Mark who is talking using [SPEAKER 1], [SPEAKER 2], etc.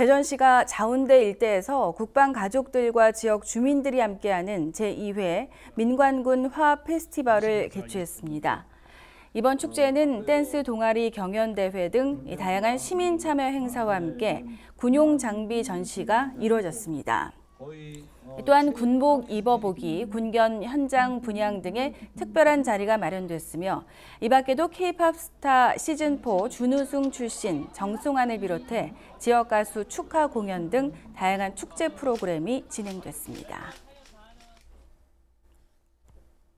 [SPEAKER 1] 대전시가 자운대 일대에서 국방 가족들과 지역 주민들이 함께하는 제2회 민관군 화합 페스티벌을 개최했습니다. 이번 축제는 댄스 동아리 경연 대회 등 다양한 시민 참여 행사와 함께 군용 장비 전시가 이루어졌습니다. 어, 또한 군복 입어보기, 음. 군견 현장 분양 등의 특별한 자리가 마련됐으며 이 밖에도 케이팝 스타 시즌4 준우승 출신 정승환을 비롯해 지역 가수 축하 공연 등 다양한 축제 프로그램이 진행됐습니다.